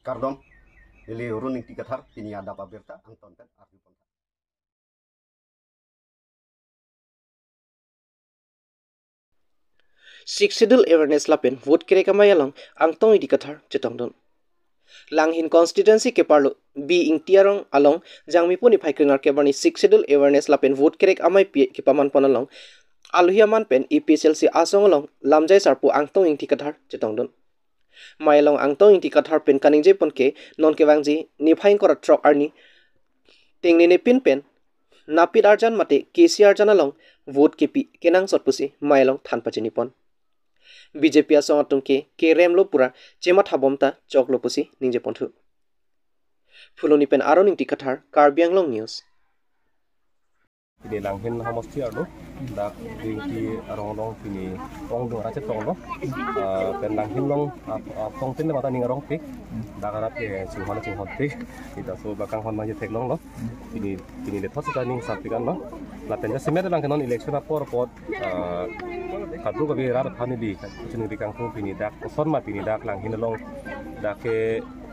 Kardom, ini runing tiga tar, ini ada Pak Berta, Anton dan Ardi Ponta. Sixidul awareness lapen vote kere kama yalong ang tong idi kathar chetong don. Lang hin constituency ke parlo bi ing tiarong along jang mi poni phai kringar ke bani sixidul awareness lapen vote kere kama ipi ke paman pon along aluhi aman pen EPCLC asong along lamjai sarpu ang tong ing tikathar chetong don. মাইলং আংটং ইংটি কাঠার পেন কানিং যে পনকে ননকে বাংজি নিফাইং করা ট্রক আর্নি তেংনি নে পিন পেন নাপিত আর্জান মাতে কে সি আর্জান আলং ভোট কেপি কেনাং সৎপুসি মাইলং থানপাচি নিপন বিজেপি আসং আতঙ্কে কে রেমলো পুরা চেমা থাবমতা চকলো পুসি নিজে পন্থু ফুলনি পেন আরও নিটি কাঠার কার্বিয়াংলং news kide langhin hin hamos ti arlo da ding kini long do rache tong lo pen lang hin long tong tin mata ning arong pik da kana pe chu hon chu hon pik ida so ba hon ma tek long lo kini kini le thos ta ning lo la lang kanon election apor pot kadru ka bi rar phani di chuni di kang Dak, pini da son ma pini dak langhin long da ke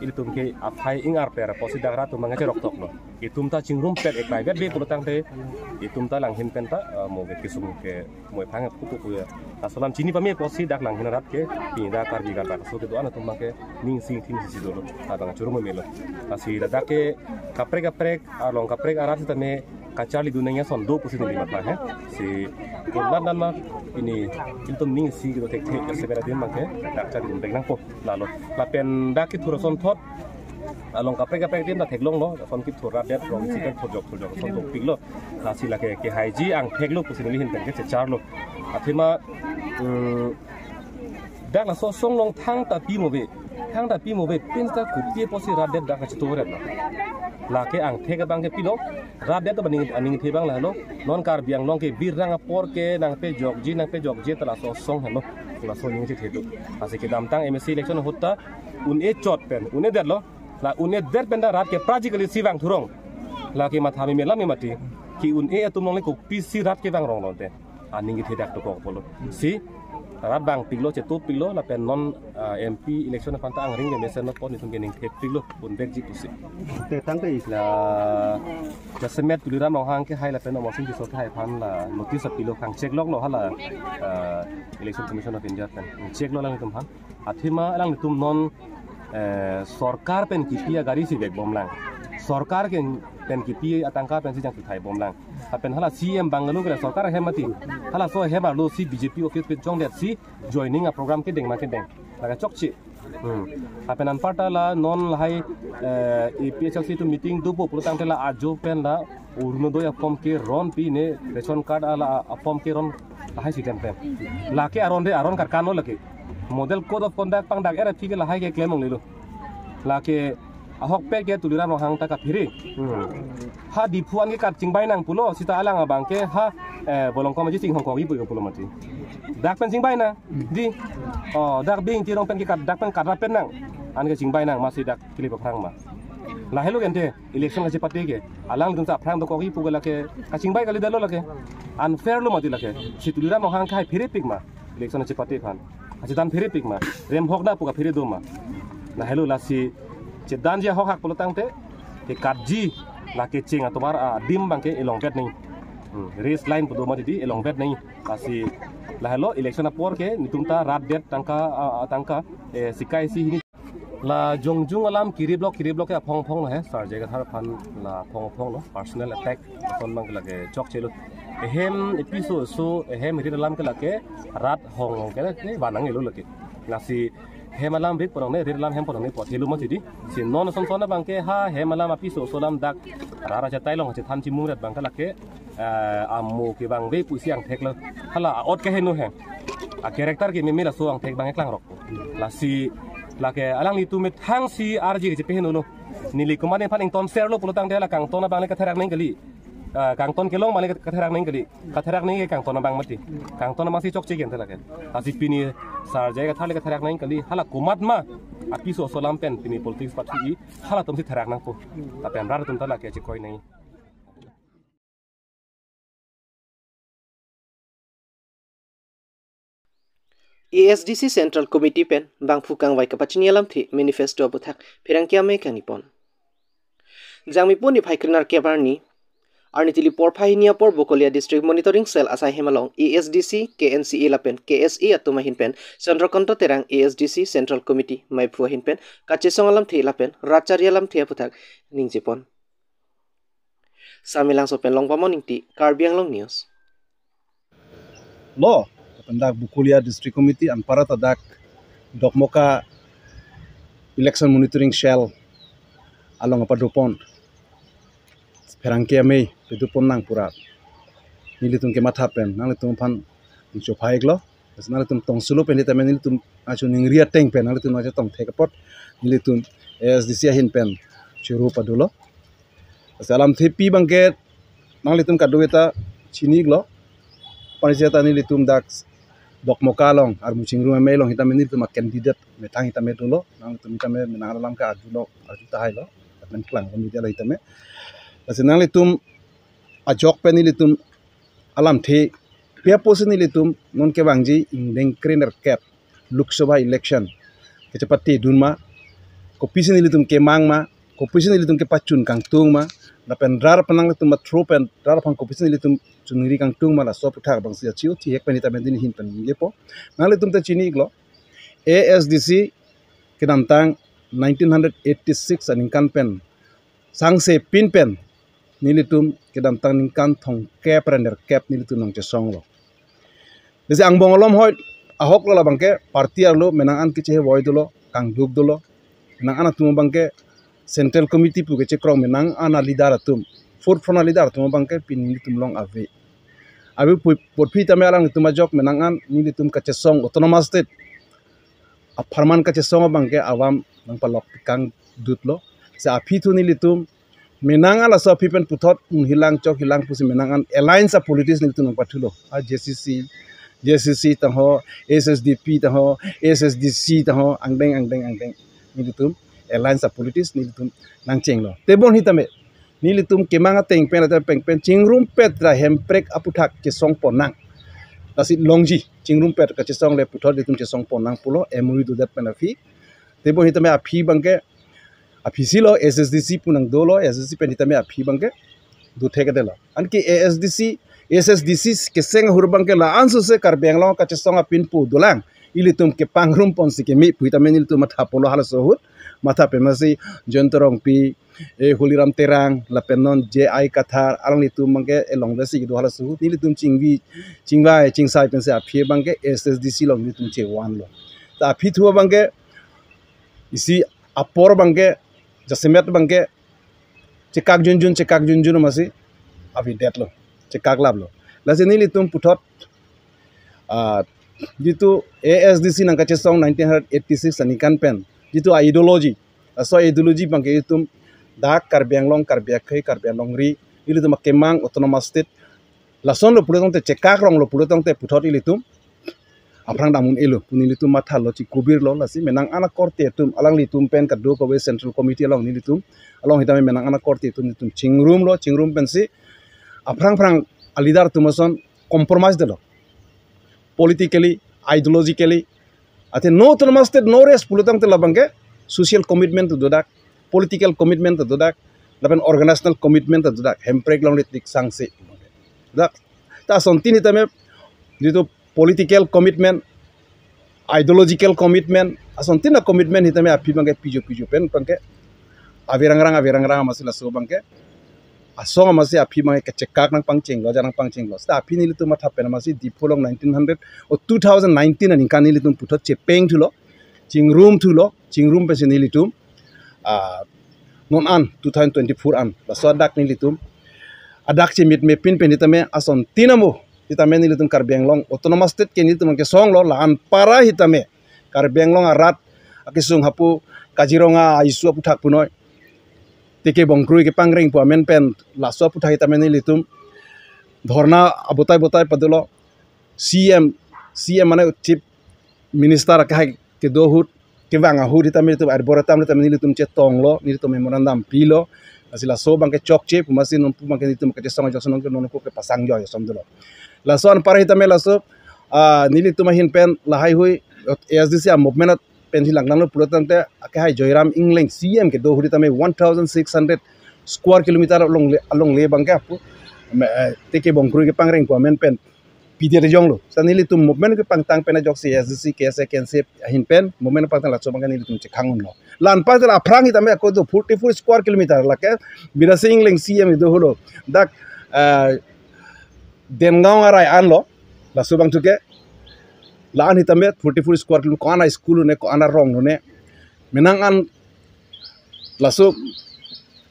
iltum ke afai ingar pera posi dagra tu mangaje roktok no itum ta chingrum pet ek nai bet be ko tang te itum ta lang hin pen eh, mo ge kisum ke mo e phang ku ku ya asalam chini pame posi dak lang hin rat ke pinda kar bi gar so ke do ana tumma ke ning sing thin si do ta bang churu mo melo asi da ke kapre kapre a long kapre arat ta me kacar lidu nanya son do pusi nili mata ya. si korban dan mak ini itu ning si gitu tek tek sebera dia mak ya. kacar lidu tek nangko lalu lapen daki thura son thot along kapre kapre tin da loh. lo son ki thura det rong si tek kan thojok thojok son tok pik lo khasi ke ke ang theklo pusi nili hin tek ke char lo athima mm, dak la so song long tang tapi pi tang be thang ta pi be pin ta ku ti dak ka chi लाखे आं थे बांगे पीलो रात दे तो बनी अनिंग थे बांग लहलो नॉन कार बियांग नॉन के बीर रंग पोर के नंग पे जॉग जी नंग पे जॉग जी तला सो सोंग हेलो तला सोंग निंग थे दो आसे के दाम तंग एमएससी इलेक्शन होता उन ए चोट पेन उन ए देर लो ला उन देर पेन दा रात के प्राजिकली सी बांग थुरोंग ला के माथा में लमी मती कि उन ए तुम नॉन ले को पीसी रात के बांग रोंग लोंते आ निंग थे डाक्टर को बोलो सी ra bang piglo chetu piglo la pen non MP election kon ta angring ge mesen kon ni tunggening thep piglo bun dek ji pusi te tang ke isla la semet tulira ma hang ke hai la pen ma sing ki so hai phan la notice piglo khang check log lo hala election commission of india pen check lo lang tum phan athima lang tum non सरकार पेन किपिया गाड़ी सिबेक बमलां सरकार के pen kipi atangka pen si jang thai bom lang a pen hala cm bang lu kala sokar he mati hala so he ba lu si bjp o ke pen chong de si joining a program ke deng ma ke deng la chok chi a pen an pata la non hai e pchl si tu meeting du po pu tang la a jo pen la urno do ya pom ke ron pi ne ration card ala a pom ke ron hai si tem pen la ke aron de aron kar kanol ke model code of conduct pang dak era thi ke la hai ke claim ong le lu la ke ahok pek ke tuliran rohang taka phiri ha dipuan ke karching bai nang pulo sita alanga bangke ha bolong ko maji hong ko gi pulo pulo mati dak pen sing bai na di oh dak bing ti rong pen ke kat dak pen kat ra pen nang an ke sing bai nang ma si dak kilip phrang ma la gen te election ka chipate ke alang dun sa phrang do ko gi pugala ke kaching bai kali dalo lake an fair lo mati lake si tuliran rohang kai phiri pik ma election chipate khan achitan phiri pik ma rem hok na puga phiri do ma la hello lasi chedan ja ho hak polo tang te ke katji la ke ching a tomar a dim bang ke nei रेस लाइन पुदो दी एलोंग बेट नहीं आसी लहलो इलेक्शन अपोर के रात डेट तंका तंका सिका इसी हिनी ला जोंगजुंग अलाम किरी ब्लॉक किरी ब्लॉक के फोंग फोंग है सर जगह फन ला फोंग फोंग लो पर्सनल अटैक लगे चौक चेलो एहेम एपिसोड सो एहेम हिरी अलाम के लगे रात होंग होंग के ने लगे लासी हेमालाम भी पुरने रिरलाम हेम पुरने पथेलुम छिदि से नन संसन बांके हा हेमालाम आपी सोसोलाम दाक रारा जा ताइलोंग छि थामचि मुरत बांका लाके आमो के बांग बे पुसी आं थेकल हला ओत के हेनु हे आ कैरेक्टर के मिमिला सो आं थेक बांगे क्लांग रक लासी लाके अलांग लितु मे थांग सी आरजी जे पेहनु लो नीली कुमार ने फानिंग टोन सेर लो पुलतांग देला कांग टोन बांगले कथा रंग नेंगली कांग के लोंग बांगले कथा रंग नेंगली कथा रंग नेंगे कांग टोन बांग मति कांग टोन मासी चोक चेगेन थलाके आसी पिनी सार जैग था लेकर थरक नहीं कली हाला कुमात मा आपकी सो सोलाम पेन तिनी पॉलिटिक्स पार्टी ई हाला तुमसे थरक नंग पो ता पेन रार तुम तला के छ कोई नहीं एएसडीसी सेंट्रल कमिटी पेन बांगफुकांग वाइकपाचिन यलम थी मैनिफेस्टो अबथक फिरंकिया मे कनी पोन जामिपोनि फाइक्रनार केबारनी arnitili porphainia por bokolia district monitoring cell asai hemalong esdc knc ilapen e kse atuma hinpen chandrakanta terang esdc central committee maipua hinpen kachisongalam theilapen racharialam theiaputhak ningjipon samilang sopen longpamo ningti karbianglong news lo pendak bukulia district committee an parata dak dokmoka election monitoring shell along apa dopon ferangke pun nang purat nili tum ke matha pen nali tum phan cho phaik lo nali tum tong sulu pen ta men nili tum achu ningria teng pen nali tum achu tong thek pot nili tum sdc hin pen churu padulo salam thepi bangket nali tum kadueta chinig lo paniseta nili tum dak dok mokalong ar muching ruma melong hita menir tuma candidate metang hita metulo nang tumi tame menang alam ka adulo aduta hailo men klang komi dia hita me lasenang litum ajok pe nili tum alam the pia pose nili tum non ke bangji ingdeng krener cap lok sabha election ke chapati dunma ko pisi nili tum ke mangma ko pisi nili tum ke pachun kang tung ma na pen rar panang tum thro pen rar phang ko pisi nili tum kang tung ma la sop thak bang sia chiu ti hek pe ni ta ben din hin pen le po tum te chini glo ASDC kinamtang 1986 an inkan pen sangse pin pen nilitum kedam tang ning kan thong ke prender kep nilitum nong che song lo dese ang bong lom hoy ahok lo labang ke partiar lo menang an kiche boy dolo kang duk dolo menang ana tum bang ke central committee pu ke che krong menang ana lidar tum fort front lidar tum bang ke pin nilitum long ave abi pu por pita me alang tum menang an nilitum ka che song autonomous state a parman ka che song bang ke awam nang palok kang dut lo se aphi tu nilitum menangal asa pipen puthot um hilang cok hilang pusi menangan alliance politis politics ni tunang pathulo a ah, jcc jcc ta ssdp ta ssdc ta angdeng angdeng angdeng ni tum alliance politis politics ni tum nang cheng lo tebon hitame ni tum kemanga teng pen atau peng pen Cingrum petra hemprek aputak ke song ponang tasi longji cingrum petra ke chesong le puthot ni tum chesong ponang pulo emuri du dep penafi tebon hitam a api bangke अफीसी लो S S D C पुनंग दो लो S S C पेनिता में अफी बंग के दो थे कदे लो अनकी A S D C S S D C के सेंग हुर बंगे के ला आंसु से कर बेंग लो कचे सोंगा पिन पु दुलांग इली तुम के पांग्रुम पोंसी के मी पुइता में इली तुम मथा पोलो हाल सोहुर माथा पेमसी जंतरोंग पी ए होलीराम तेरांग लपेनन जे आई कथार आलंगली तुम मंगे ए लोंग दसी दो हाल सोहुर इली तुम चिंगवी चिंगवाए चिंगसाई पेंसे अफी बंग के एस एस डी सी लोंग तुम चे वान लो ता फिथुवा बंगे इसी अपोर बंगे jasimiyat bangke cikak jun cikak junjun masih det lo cikak lablo lasin ini tum putot ah, jitu ASDC nangka cesong 1986 anikan pen jitu a ideologi so ideologi bangke itu dak long karbianglong long ri ili tum kemang otonomastit lason lo pulutong te cekak long lo pulutong te putot ili tum aprang damun elu kunili tum matha lo chi kubir lo lasi menang anak korte tum alang li tum pen kadu kawe central committee along nili tum along hitame menang anak korte tum ching room lo pen pensi aprang prang alidar tumason compromise delo politically ideologically ate no tonmaste no res pulutang terlambang labangke social commitment to dodak political commitment to dodak laban organizational commitment to dodak hempreg long lit dik dak ta son tin hitame political commitment ideological commitment আচন তিনা commitment হিতে আমি আফি বাংকে পিজু পিজু পেন বাংকে আবিরাং রাং আবিরাং রাং আমাছে লাসো বাংকে আসো আমাছে আফি মাংকে কে চেকাক নাং পাং চেঙ্গ জানাং পাং চেঙ্গ সে আফি নিলি তুমি থাপেন আমাছে ডিফোলং নাইনটিন হান্ড্রেড ও টু থাউজেন্ড নাইনটিন আর ইংকা নিলি তুমি পুথত চেপেং থুল চিংরুম থুল চিংরুম পেছে নিলি তুম নন আন টু থাউজেন্ড টুয়েন্টি ফোর আন লাসো আদাক নিলি তুম আদাক চে মিট মেপিন পেন হিতামে আসন তিনামো hitame ni litum long autonomous state ke ni tum ke song lo lan para long arat rat akisung hapu kajironga isu apu thak punoi tike bongkrui ke pangring pu amen pen lasu apu thak hitame ni litum dhorna abotai padu lo cm cm mana chief minister kah ke dohut ke banga huri tamir tu ar boratam tamir ni tum che lo ni tum memorandum pilo asila so bang ke chip masih non pumake ni tum ke sanga jason sonong ke non ke pasang yo yo somdolo lason parhi tame laso nili tuma hin pen lahai hui sdc a movement penhi langnang pulatan te ake hai joyram ingling cm ke do huri tame 1600 square kilometer along along le bang ka teke bongkru ke pangreng komen pen pidir jong lo sanili tum movement ke pangtang pen jok si sdc ke se ken se hin pen movement pangtang la chobang ni tum chekhangun lo lan pa la phrang tame ko do 44 square kilometer la ke birasing ling cm do holo dak den an anlo la subang tuke la an forty 44 square lu ko ana school ne ko ana rong ne menang an la sub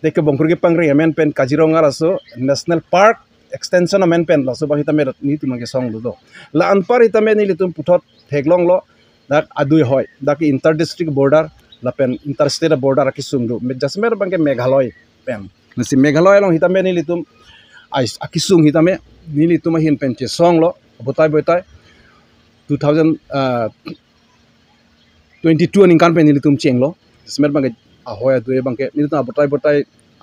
teke bongkurgi pangri men pen kajirong ara so national park extension amen pen la subang hitame ni tumage song lo do la an par hitame ni litum puthot theglong lo dak adui hoy dak inter district border la pen inter state border akisum du jasmer bangke meghalaya pen nasi meghalaya long hitame ni litum ais akisum hitame nili tuma hin pen che song lo botai botai 2022 ning kan pen nili tum cheng lo smet bang ahoya due bang ke nili tuma botai botai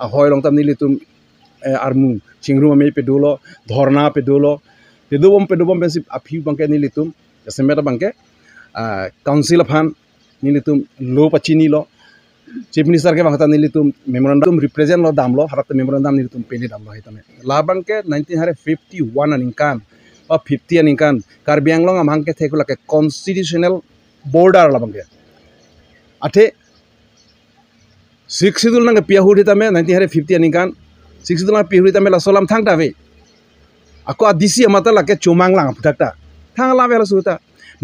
ahoy long tam nili tum eh, armu chingru me pe dolo dhorna pe dolo te do bom pe do bom pe sip aphi bang ke nili tum smet bang ke uh, council of han nili tum lo pachini lo chief মিনিষ্টাৰকে ভাষা নিলি তুম মেমৰাণ্ডাম ৰিপ্ৰেজেণ্ট দাম লওঁ হাৰত মেমৰাণ্ডাম নিলি তুম পেনি দাম লয় তুমি লাভাংকে নাইনটিন হাৰে ফিফটি ওৱান আন ইনকান বা ফিফটি আন ইনকান কাৰ্বি আংলং আমাংকে থাকিবলৈকে কনষ্টিটিউশ্যনেল বৰ্ডাৰ লাভাংকে আঠে ছিক্স চিডুল নাগে পিয়া হুৰি তামে নাইনটিন হাৰে ফিফটি আন ইনকান ছিক্স চিডুল পিয়া হুৰি তামে লাচলাম থাং তাবে আকৌ আদিছি আমাৰ তাত লাগে চৌমাংলাং আপুঠাকটা থাঙালা বেলা চুতা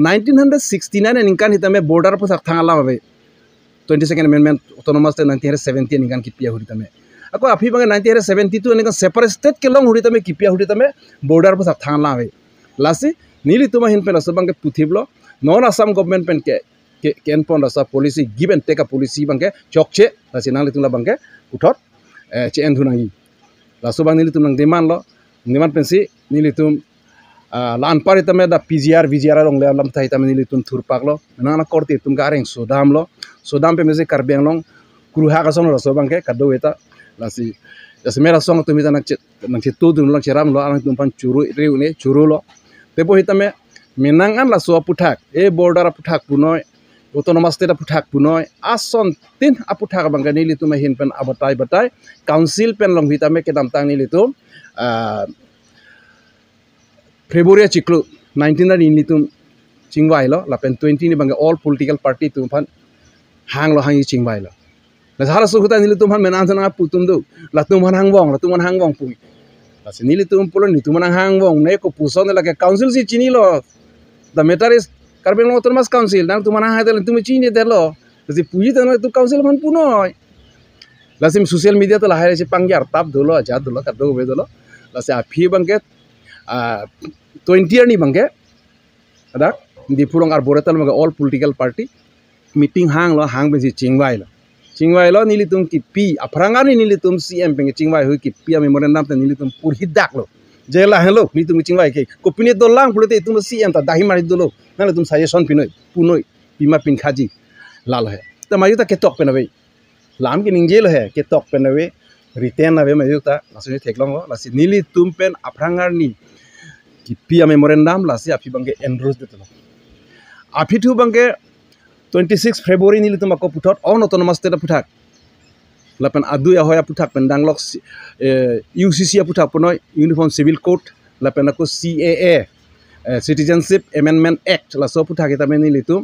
নাইনটিন হাণ্ড্ৰেড ছিক্সটি নাইন এনেকুৱা হিচাপে বৰ্ডাৰ পোচাক থাঙালা বাবে twenty second amendment autonomous nineteen hundred seventy इनका किपिया हूँ तमें अको आफी बंगे नाइन्टीन हंड्रेड सेवेन्टी टू इनका सेपरेट स्टेट के लंग हुई तमें किपिया हुई तमें बॉर्डर पर था लावे लास्ट नील तुम पे रसो बंगे पुथिबलो नॉन आसाम गवर्नमेंट पेन के कैन पन रसा policy give and take policy बंगे चौक छे लासी नाली तुम्हारा बंगे उठर चे एंधु नांगी लासो बंग नील तुम डिमांड लो डिमांड पेंसी नील तुम Ah, lan pari tama da PGR VGR long le lam thai tama nili tun thur paklo lo na na korti tum ga sodam lo sodam pe meze kar beng long kuru ha ka lo so bangke ke ka la si ya se mera song tumi ta nak nak che tuh dun lo lo alang tum pan churu riu ne churu lo te po hitame menang an la so puthak e border puthak punoi autonomous state aputhak punoi ason tin aputhak bangga ni litu hin pen abatai batai council pen long hitame ke dam tang ni litu ah, Februari chiklu 19 ini tuh chingwai lo 20 ini bangga all political party pan hang lo hangi cingwailo. lo la nah, sahara sukhuta nili tumphan menan sana putum du la tumphan hang wong la tumphan hang wong pui la se nili tum pulo tuh tumphan hang wong ne nah, kok puson la ke council si cini lo the matter is karben lo autonomous council nang tumphan ha dele tumi chini delo jadi puji tanah tu council man punoi lasim sosial media tuh lahir si panggi artap dulu aja dulu kado gue lalu lasi api bangket ah, ट्वेंटियारनि तो बंगे अदा दिफुरंग आर बोरेतल मगे all political party meeting हांग लो हांग बेसी चिंगवाई लो चिंगवाई लो नीली तुम की पी अफरंगा नी नीली तुम सीएम बेंगे चिंगवाई हुई की पी अमी मोरे नाम ते नीली तुम पुरही दाक लो जेला हेलो नी तुम चिंगवाई के कोपिने दो लांग पुलेते तुम सीएम ता दाही मारी दोलो नाले तुम सजेशन पिनोय पुनोय पिमा पिनखाजी लाल है त मायुता के तोक पेनवे लाम के निंजेल है के तोक पेनवे रिटेन नवे मायुता लासि थेकलंग लासि नीली तुम पेन अफरंगार नी ki pi a memorandum la se a phi bangke enrolls de tuma a phi tu bangke 26 february ni lituma ko puthot on autonomous state puthak lapen adu ya hoya puthak pen danglok ucc a puthak ponoi uniform civil code lapen ko caa citizenship amendment act la so puthak eta meni litu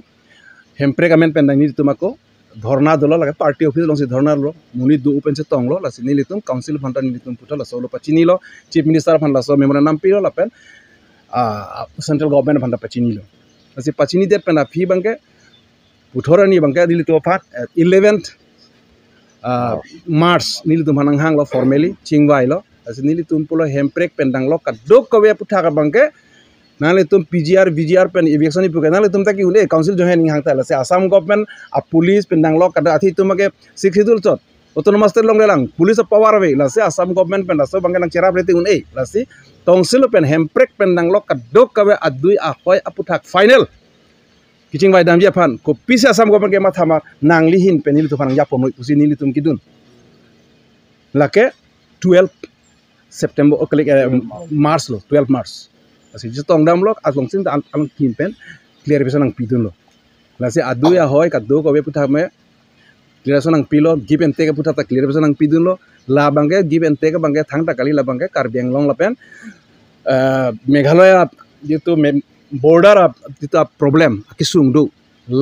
hempre gamen pen dang ni lituma ko ধৰ্ণা দল লাগে party office লওঁ ধৰ্ণা ল মুনি দু উপেন তংল লাচি নিলিতুম কাউঞ্চিল ফাণ্ডৰ নিলিতুম পুঠা লাচ লোপা চিনি ল চিফ মিনিষ্টাৰ ফাণ্ড লাচ মেমৰেণ্ডাম পি লাপেন सेंट्रल गवर्नमेंट फंडा पचीनी लो असे पचीनी दे पेना फी बंके पुथोरा नी बंके दिल तो फाट 11th मार्च नील तुम तो हनंग हांग लो फॉर्मली चिंगवाई लो असे नील तुम तो पुलो हेम्प्रेक पेंडांग लो कद्दो कवे पुठा का बंके नाले तुम पीजीआर वीजीआर पेन इवेक्शन ही पुके नाले तुम तक उले काउंसिल जो है निहांगता लसे आसाम गवर्नमेंट आ पुलिस पेंडांग लो कद्दो तो आथि तुमके सिक्सिदुल चोट otono master long lelang pulis power we lasi asam government pen lasi bangga nang cerap reti un ei tong tongsil pen hemprek pen nang lok kedok kawe adui ahoy aputak final kiching wai dam japan kopi si asam government ke hamar nang lihin pen tuh panang japon noi pusi nilu tum kidun lake 12 September oh, lek eh, Mars lo 12 Mars asi tong dam lok asong sin ta kin pen clear bisa nang pidun lo lasi adui ahoy kedok kawe aputak me clear आं पीलो give and take पुथा clear आं पी दिलो ला बंगे गिप and take बंगे थां टाकाली ला बंगे कार बेंगलोंग लापेन मेघालय जीतु बॉर्डर जीतु प्रब्लेम किसुंग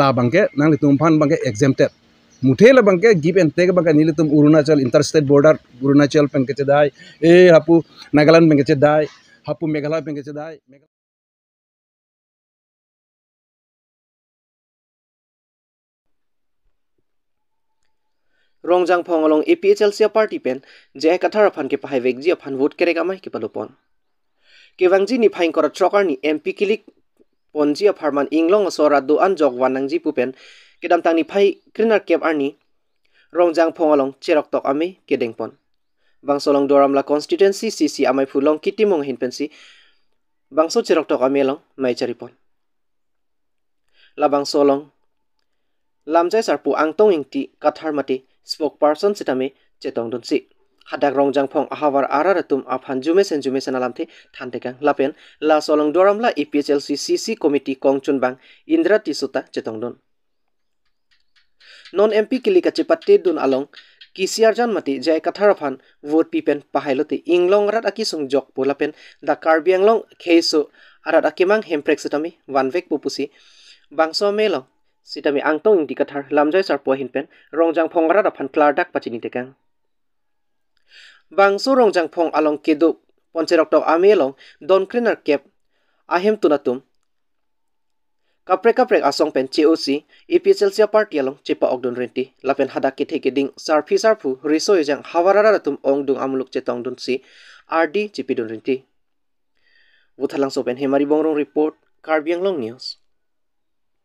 ला बंगे नांग फान बंगे एक्जेमटेड मुठे ला बंगे गिप एंड टेक बंगे नीले तुम Arunachal inter state border Arunachal पेंगे चेदाय ए हापू नागालैंड पेंगे चेदाय हापू मेघालय पेंगे चेदाय rongjang phong along EPHL se party pen je ekathar afan ke pahai vek ji afan vote kere gamai ke palopon ke wangji ni phain kor trokar ni MP kilik ponji afarman inglong sora do an jog wanang ji pupen ke dam tang ni phai krinar kep arni rongjang phong along cherok tok ami ke deng pon bangsolong doramla constituency cc amai phulong kitimong hin pensi bangso cherok tok ami along mai chari pon labang solong lamjai sarpu angtong ingti kathar mati spoke person sitami chetong don si hadak rongjang phong ahawar arara tum afan jume sen jume sen alam thi thantekang lapen la solong doram la EPHLC CC committee kongchun bang indra tisuta chetong don non mp kilika chepatte dun along কিসিয়ার জন্মতি জয় কথারফান vote পিপেন পাহাইলতে ইংলং রাত আকি সুং জক পোলাপেন দা কার্বিয়াংলং খেইসু আর আকিমাং হেমপ্রেক্সিটামি ওয়ানভেক পুপুসি বাংসমেলং sitami angtong ing dikathar lamjai sarpo hinpen rongjang phongra da phanklar dak pachini tekang bangso rongjang phong along kedu poncherok tok amelong don cleaner cap ahem tunatum kaprek kaprek asong pen COC EPSL sia party along chepa ogdon renti lapen hada ki theke ding Sarfi Sarpu, riso jang hawarara tum dung amuluk chetong dun si RD chipidon renti so sopen hemari bongrong report Long news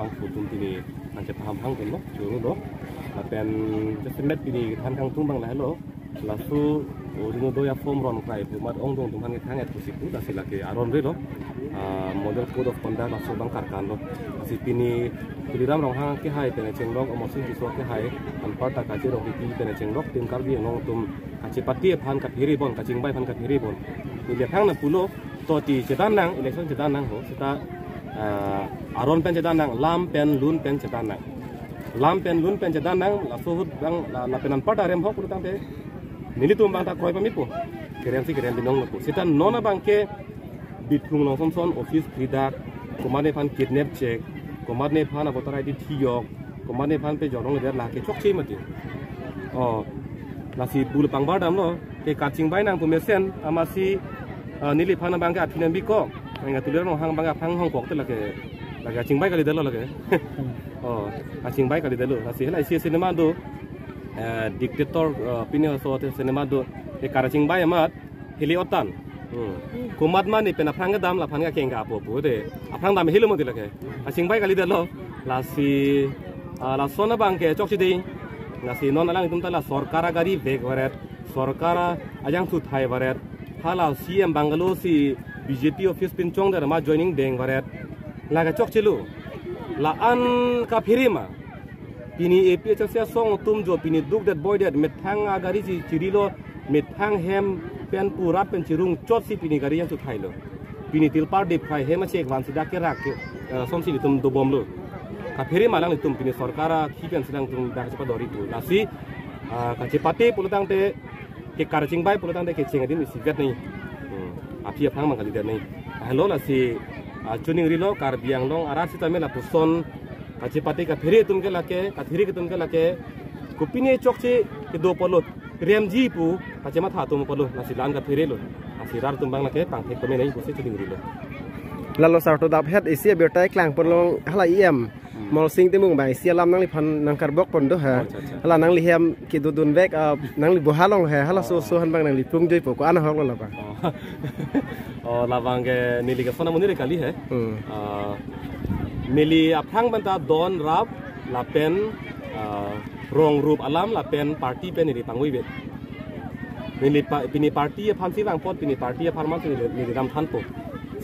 bang futun tini nanti paham hang tini loh curu loh apen jadi met tini kan kang tung udah mau bayar form ron kai dong tuh hangit hangit sih tuh dasi lagi aron deh model code of langsung bang karkan si tini jadi ram hang kehai tene ceng loh omosi jiswa tanpa tak kaji roh di tini tene tim karbi ong tuh pati pan kat kiri bon pan kat ini lihat hang nampu loh toti cedan nang ini son cedan nang loh kita aron pen chedan nang lam pen lun pen chedan nang lam pen lun pen chedan nang la sohut bang la penan pata rem hok utang te nili tum bang ta koi pamit po keren si keren binong po sitan nona bang ke bitlung nong som son office pridak komane pan kidnap check komane pan abotarai di thiyok komane pan pe jorong der la ke chok chi mati oh la si bul pang bar dam no ke kaching bai nang po mesen amasi nili pan bang ke athinam bi ko ang tulir mo hang bangap hang hong kwok tila ke lagi acing bay kali dalo lagi oh acing bay kali dalo asih lah isi sinema do diktator pinio so te sinema do e kara acing bay amat hili otan kumat mani pena pangga dam la pangga kengga apu apu de apang dam hilu mo tila ke acing bay kali dalo lasi lasona bangke cok si ding lasi non alang itu tala sorkara gari bek varet sorkara ajang sutai varet Kalau cm bangalo si bjp office pincong chong dar ma joining deng waret laga chok chilu la an ka phirima pini ap chasya song tum jo pini duk dat boy dat methang agari ji met methang hem pen pura pen chirung chot si pini gari yang tu thailo pini tilpar de phai hem chek ekwan sida ke rak eh, som si tum do bom lo ka phirima lang tum pini sarkara ki pen sidang tum da chapa dori tu lasi eh, ka chepate pulutang te ke karjing bai pulang tanda ke ceng adin isi nih api apa mang kali dani hello lah si cuning rilo kar biang long arasi tamela puson kaci pati ka phiri tum ke lake ka thiri ke tum ke lake kupini chok ke dua polot rem ji pu kaci mat hatum polot nasi lan ka phiri lo nasi rar tum bang lake pang ke kome nei bose cuning rilo lalo sarto dap het isi betai klang polong hala iem mol sing temung bai sia lam nang li phan nang kar bok pon do dạ, dạ, dạ. ha hala nang li hem ki du dun vek nang li bohalong ha hala so so han bang nang li pung joi po ko ana hok la ba o la bang ge nili ga phona munire kali ha nili aphang ta don rap la pen ờ, rong rup alam la pen party pen ni pangui bet nili pini party phan si bang phốt, pini party phan man ni làm than phốt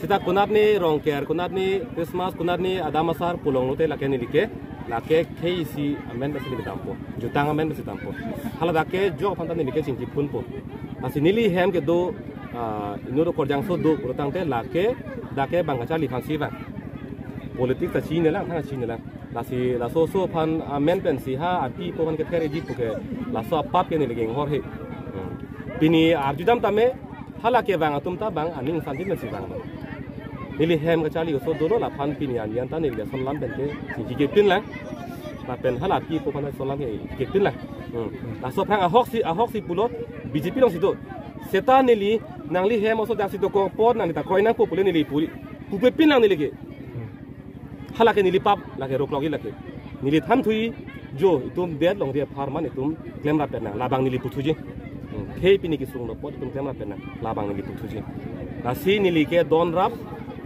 Sita कुना रंग के कुना कुनाब ने क्रिसमस कुनाब ने आदाम असार पुलोंगते लके ने लिखे लाके खे इसी अमेन बसे लिखे दाम्पो जुतांग हाल दाके जो फंता ने लिखे चिंची फुन पो असी नीली हेम के दो इनुरो कोरजांग सो दो पुरतांग ते लाके दाके बंगाचा लिखा सी बा पॉलिटिक्स ता चीन ला लासी लासो सो फन अमेन पेन सी हा आपी पो फन के थेरे जी पुके लासो अपाप के ने लिखे हो हे पिनी आर्जुदम तमे हालांकि बैंग तुम तो बैंग अनिल सांसद ने सिखाया मिली हेम का चाली सो दोनों लाफान पीने आनी आता नहीं लिया सोलाम पेन के जिगे पिन लाए ना पेन हल आपकी को पाना सोलाम के जिगे पिन लाए ना सो फैंग अहोक सी अहोक सी पुलो बीजेपी लोग सिद्ध सेता नीली नांगली हेम सो दासी तो कोई पोर नांगली तक कोई ना पोपुले नीली पुरी पुपे पिन लाए नीली हल आके नीली पाप लाके रोक लोगी लाके नीली थाम थुई जो तुम देर लोग दिया फार्मा ने तुम क्लेम रा पेना लाबांग नीली पुथुजी खेई पीने की सुंग लो पोट तुम क्लेम रा पेना लाबांग नीली पुथुजी ना सी नीली के दोन रा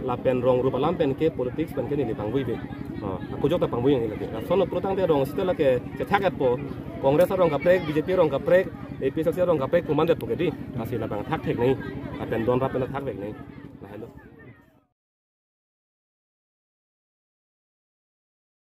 Lapen rong rupa lam ke politik pen ke ni lipang bui be aku jok tapang bui yang ilake sono prutang te rong setelah ke thakat po kongres rong kaprek bjp rong kaprek APSC rong kaprek kuman po ke di kasih lapang thak nih nei apen don rap pen nih